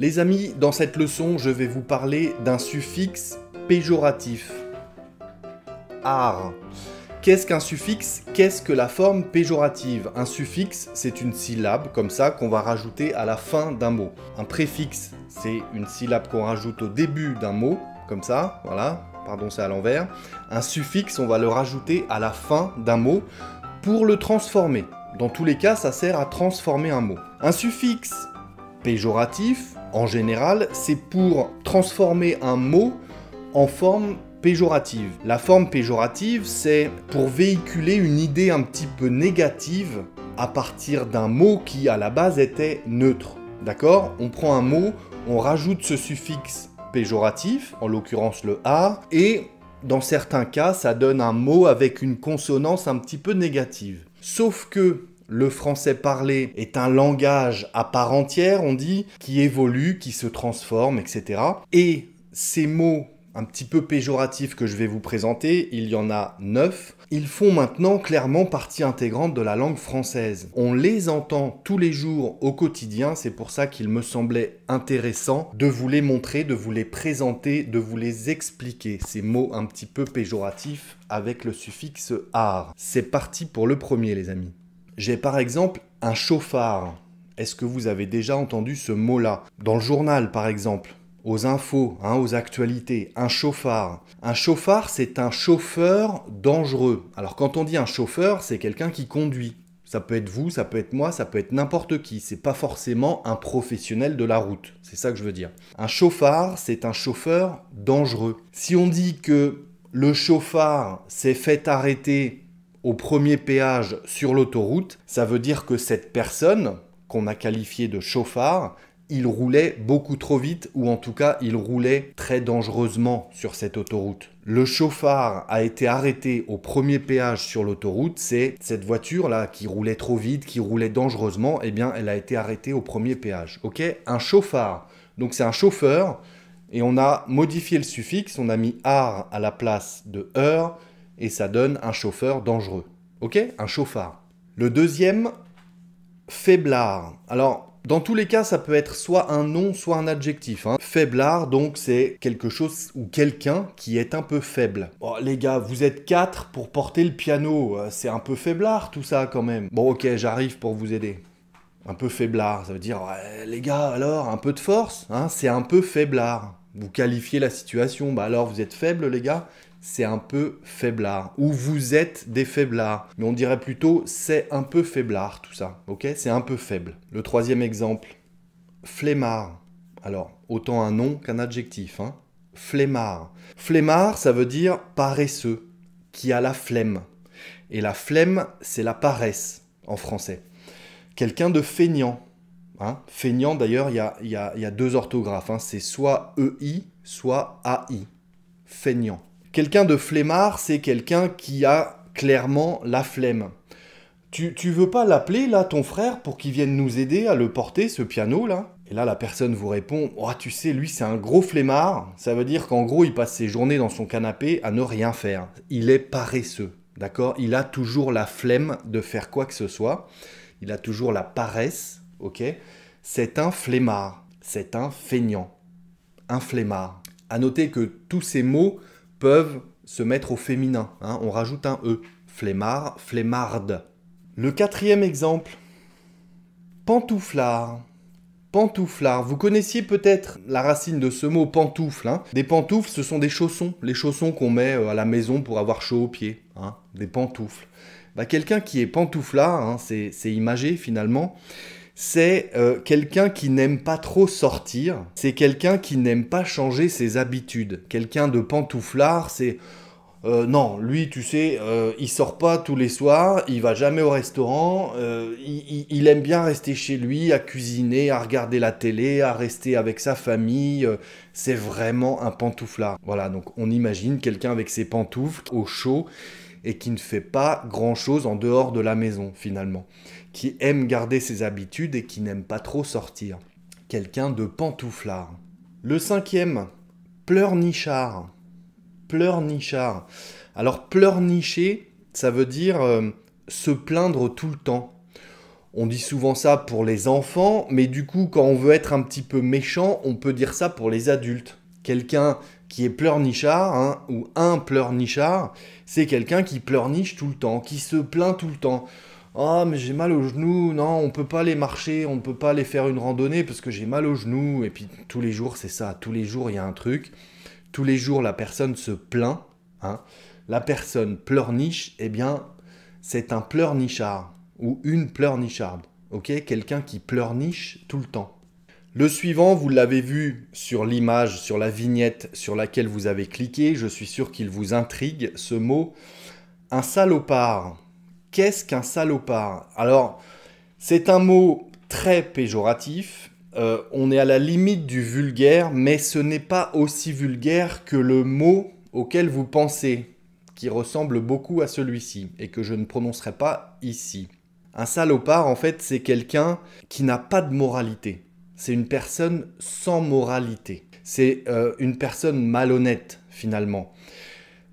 Les amis, dans cette leçon, je vais vous parler d'un suffixe péjoratif. Ar. Qu'est-ce qu'un suffixe Qu'est-ce que la forme péjorative Un suffixe, c'est une syllabe comme ça qu'on va rajouter à la fin d'un mot. Un préfixe, c'est une syllabe qu'on rajoute au début d'un mot, comme ça, voilà, pardon c'est à l'envers. Un suffixe, on va le rajouter à la fin d'un mot pour le transformer. Dans tous les cas, ça sert à transformer un mot. Un suffixe péjoratif, en général, c'est pour transformer un mot en forme péjorative. La forme péjorative, c'est pour véhiculer une idée un petit peu négative à partir d'un mot qui à la base était neutre. D'accord On prend un mot, on rajoute ce suffixe péjoratif, en l'occurrence le a, et dans certains cas, ça donne un mot avec une consonance un petit peu négative. Sauf que le français parlé est un langage à part entière, on dit, qui évolue, qui se transforme, etc. Et ces mots un petit peu péjoratifs que je vais vous présenter, il y en a neuf, ils font maintenant clairement partie intégrante de la langue française. On les entend tous les jours au quotidien, c'est pour ça qu'il me semblait intéressant de vous les montrer, de vous les présenter, de vous les expliquer, ces mots un petit peu péjoratifs avec le suffixe "-ar". C'est parti pour le premier les amis. J'ai par exemple un chauffard. Est-ce que vous avez déjà entendu ce mot-là Dans le journal, par exemple, aux infos, hein, aux actualités, un chauffard. Un chauffard, c'est un chauffeur dangereux. Alors quand on dit un chauffeur, c'est quelqu'un qui conduit. Ça peut être vous, ça peut être moi, ça peut être n'importe qui. C'est pas forcément un professionnel de la route. C'est ça que je veux dire. Un chauffard, c'est un chauffeur dangereux. Si on dit que le chauffard s'est fait arrêter au premier péage sur l'autoroute, ça veut dire que cette personne, qu'on a qualifiée de chauffard, il roulait beaucoup trop vite, ou en tout cas il roulait très dangereusement sur cette autoroute. Le chauffard a été arrêté au premier péage sur l'autoroute, c'est cette voiture là qui roulait trop vite, qui roulait dangereusement, eh bien elle a été arrêtée au premier péage. Ok Un chauffard, donc c'est un chauffeur, et on a modifié le suffixe, on a mis ar à la place de heure, et ça donne un chauffeur dangereux. Ok Un chauffard. Le deuxième, faiblard. Alors, dans tous les cas, ça peut être soit un nom, soit un adjectif. Hein. Faiblard, donc, c'est quelque chose ou quelqu'un qui est un peu faible. Oh, les gars, vous êtes quatre pour porter le piano. Euh, c'est un peu faiblard, tout ça, quand même. Bon, ok, j'arrive pour vous aider. Un peu faiblard, ça veut dire, les gars, alors, un peu de force, hein, c'est un peu faiblard. Vous qualifiez la situation, bah alors vous êtes faible, les gars c'est un peu faiblard. Ou vous êtes des faiblards. Mais on dirait plutôt c'est un peu faiblard tout ça. Ok C'est un peu faible. Le troisième exemple, flemmard. Alors, autant un nom qu'un adjectif. Hein. Flemmard. Flemmard, ça veut dire paresseux, qui a la flemme. Et la flemme, c'est la paresse en français. Quelqu'un de feignant. Hein. Feignant, d'ailleurs, il y, a, deux orthographes. Hein. C'est soit EI, soit AI. Feignant. Quelqu'un de flemmard, c'est quelqu'un qui a clairement la flemme. Tu, veux pas l'appeler là ton frère pour qu'il vienne nous aider à le porter ce piano là Et là la personne vous répond "Oh tu sais lui c'est un gros flemmard, ça veut dire qu'en gros il passe ses journées dans son canapé à ne rien faire. Il est paresseux." D'accord Il a toujours la flemme de faire quoi que ce soit. Il a toujours la paresse, OK C'est un flemmard, c'est un feignant, un flemmard. À noter que tous ces mots peuvent se mettre au féminin. Hein. on rajoute un E. Flemmard, flemmarde. Le quatrième exemple. Pantouflard. Pantouflard. Vous connaissiez peut-être la racine de ce mot pantoufle. Hein. Des pantoufles, ce sont des chaussons. Les chaussons qu'on met euh, à la maison pour avoir chaud aux pieds. Hein. Des pantoufles. Bah, quelqu'un qui est pantouflard, c'est imagé finalement, c'est euh, quelqu'un qui n'aime pas trop sortir, c'est quelqu'un qui n'aime pas changer ses habitudes. Quelqu'un de pantouflard, c'est... Euh, non, lui, tu sais, euh, il sort pas tous les soirs, il va jamais au restaurant, il, il, aime bien rester chez lui, à cuisiner, à regarder la télé, à rester avec sa famille. c'est vraiment un pantouflard. Voilà, donc on imagine quelqu'un avec ses pantoufles au chaud et qui ne fait pas grand-chose en dehors de la maison finalement qui aime garder ses habitudes et qui n'aime pas trop sortir. Quelqu'un de pantouflard. Le cinquième, pleurnichard. Pleurnichard. Alors pleurnicher, ça veut dire euh, se plaindre tout le temps. On dit souvent ça pour les enfants, mais du coup, quand on veut être un petit peu méchant, on peut dire ça pour les adultes. Quelqu'un qui est pleurnichard, hein, ou un pleurnichard, c'est quelqu'un qui pleurniche tout le temps, qui se plaint tout le temps. Oh, mais j'ai mal au genou, non, on peut pas aller marcher, on ne peut pas aller faire une randonnée parce que j'ai mal au genou. Et puis tous les jours, c'est ça, tous les jours, il y a un truc. Tous les jours, la personne se plaint, hein. la personne pleurniche, eh bien, c'est un pleurnichard ou une pleurnicharde, ok Quelqu'un qui pleurniche tout le temps. Le suivant, vous l'avez vu sur l'image, sur la vignette sur laquelle vous avez cliqué, je suis sûr qu'il vous intrigue, ce mot, un salopard qu'est-ce qu'un salopard Alors, c'est un mot très péjoratif. Euh, on est à la limite du vulgaire, mais ce n'est pas aussi vulgaire que le mot auquel vous pensez, qui ressemble beaucoup à celui-ci et que je ne prononcerai pas ici. Un salopard, en fait, c'est quelqu'un qui n'a pas de moralité. C'est une personne sans moralité. C'est euh, une personne malhonnête, finalement.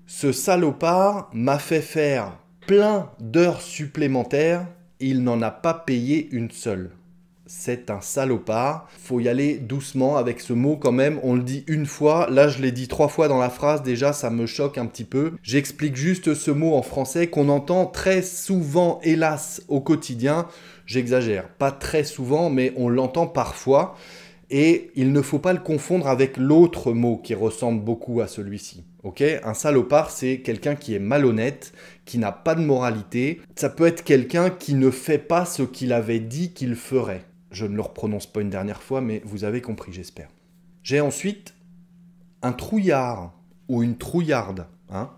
Ce salopard m'a fait faire plein d'heures supplémentaires il n'en a pas payé une seule. C'est un salopard. Faut y aller doucement avec ce mot quand même. On le dit une fois. Là, je l'ai dit trois fois dans la phrase. Déjà, ça me choque un petit peu. J'explique juste ce mot en français qu'on entend très souvent, hélas, au quotidien. J'exagère. Pas très souvent, mais on l'entend parfois et il ne faut pas le confondre avec l'autre mot qui ressemble beaucoup à celui-ci. Ok Un salopard, c'est quelqu'un qui est malhonnête, qui n'a pas de moralité. Ça peut être quelqu'un qui ne fait pas ce qu'il avait dit qu'il ferait. Je ne le reprononce pas une dernière fois, mais vous avez compris, j'espère. J'ai ensuite un trouillard ou une trouillarde. Hein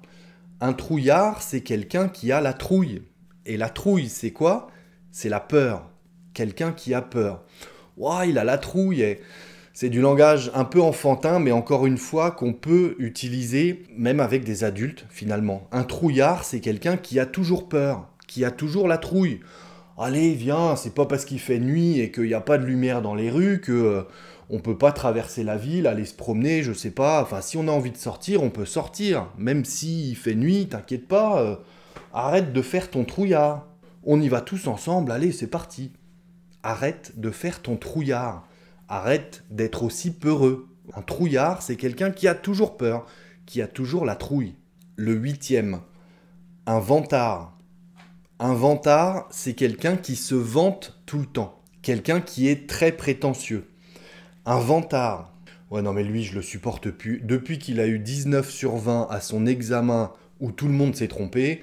un trouillard, c'est quelqu'un qui a la trouille. Et la trouille, c'est quoi C'est la peur. Quelqu'un qui a peur. Waouh, il a la trouille. C'est du langage un peu enfantin, mais encore une fois, qu'on peut utiliser même avec des adultes, finalement. Un trouillard, c'est quelqu'un qui a toujours peur, qui a toujours la trouille. Allez, viens, c'est pas parce qu'il fait nuit et qu'il n'y a pas de lumière dans les rues que ne euh, on peut pas traverser la ville, aller se promener, je sais pas. Enfin, si on a envie de sortir, on peut sortir. Même s'il fait nuit, t'inquiète pas, euh, arrête de faire ton trouillard. On y va tous ensemble, allez, c'est parti. Arrête de faire ton trouillard. Arrête d'être aussi peureux. Un trouillard, c'est quelqu'un qui a toujours peur, qui a toujours la trouille. Le huitième, un vantard. Un vantard, c'est quelqu'un qui se vante tout le temps. Quelqu'un qui est très prétentieux. Un vantard. Ouais, non, mais lui, je le supporte plus. Depuis qu'il a eu 19 sur 20 à son examen où tout le monde s'est trompé,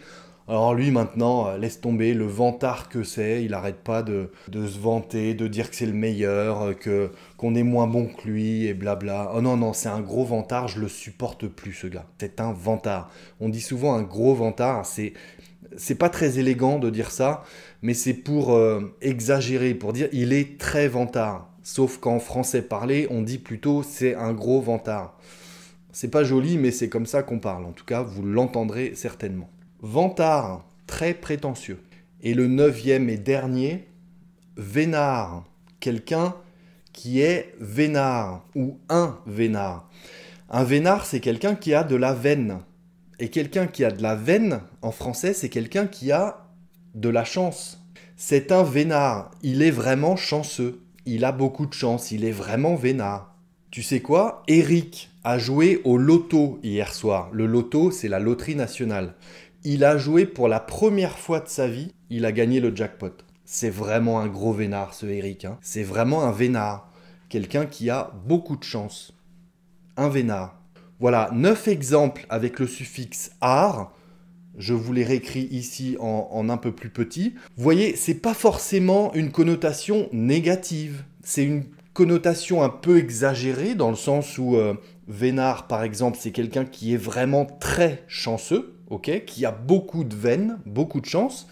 alors lui maintenant, euh, laisse tomber le vantard que c'est, il arrête pas de, se vanter, de dire que c'est le meilleur, euh, que qu'on est moins bon que lui et blabla. Oh non non, c'est un gros vantard, je le supporte plus ce gars. C'est un vantard. On dit souvent un gros vantard, hein, c'est c'est pas très élégant de dire ça, mais c'est pour euh, exagérer, pour dire il est très vantard. Sauf qu'en français parlé, on dit plutôt c'est un gros vantard. C'est pas joli, mais c'est comme ça qu'on parle. En tout cas, vous l'entendrez certainement. Vantard, très prétentieux. Et le neuvième et dernier, Vénard, quelqu'un qui est vénard ou un vénard. Un vénard, c'est quelqu'un qui a de la veine. Et quelqu'un qui a de la veine, en français, c'est quelqu'un qui a de la chance. C'est un vénard, il est vraiment chanceux. Il a beaucoup de chance, il est vraiment vénard. Tu sais quoi Eric a joué au loto hier soir. Le loto, c'est la loterie nationale il a joué pour la première fois de sa vie, il a gagné le jackpot. C'est vraiment un gros vénard, ce Eric. Hein. C'est vraiment un vénard. Quelqu'un qui a beaucoup de chance. Un vénard. Voilà, neuf exemples avec le suffixe "-ar". Je vous les réécris ici en, un peu plus petit. Vous voyez, c'est pas forcément une connotation négative. C'est une connotation un peu exagérée dans le sens où euh, vénard, par exemple, c'est quelqu'un qui est vraiment très chanceux ok, qui a beaucoup de veines, beaucoup de chance,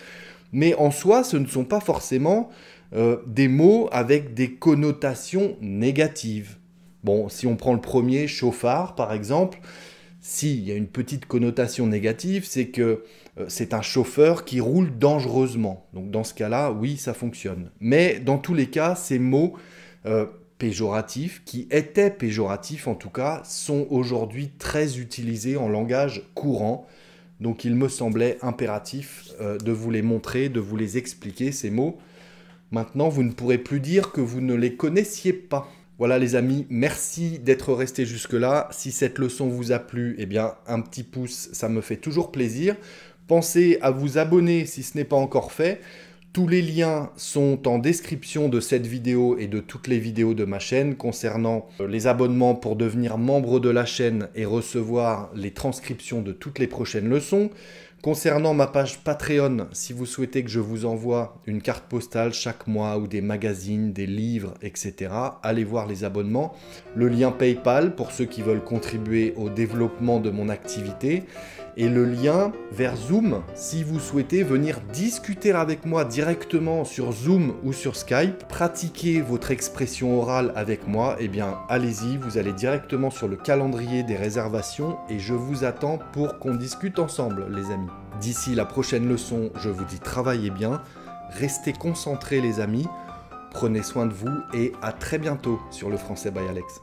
mais en soi, ce ne sont pas forcément euh, des mots avec des connotations négatives. Bon, si on prend le premier, chauffard, par exemple, s'il y a une petite connotation négative, c'est que euh, c'est un chauffeur qui roule dangereusement. Donc dans ce cas-là, oui, ça fonctionne. Mais dans tous les cas, ces mots euh, péjoratifs, qui étaient péjoratifs en tout cas, sont aujourd'hui très utilisés en langage courant donc il me semblait impératif euh, de vous les montrer, de vous les expliquer, ces mots. Maintenant, vous ne pourrez plus dire que vous ne les connaissiez pas. Voilà les amis, merci d'être restés jusque-là. Si cette leçon vous a plu, eh bien un petit pouce, ça me fait toujours plaisir. Pensez à vous abonner si ce n'est pas encore fait. Tous les liens sont en description de cette vidéo et de toutes les vidéos de ma chaîne concernant euh, les abonnements pour devenir membre de la chaîne et recevoir les transcriptions de toutes les prochaines leçons. Concernant ma page Patreon, si vous souhaitez que je vous envoie une carte postale chaque mois ou des magazines, des livres, etc., allez voir les abonnements. Le lien PayPal pour ceux qui veulent contribuer au développement de mon activité et le lien vers Zoom si vous souhaitez venir discuter avec moi directement sur Zoom ou sur Skype, pratiquer votre expression orale avec moi, eh bien allez-y, vous allez directement sur le calendrier des réservations et je vous attends pour qu'on discute ensemble les amis. D'ici la prochaine leçon, je vous dis travaillez bien, restez concentrés les amis, prenez soin de vous et à très bientôt sur le français by Alex.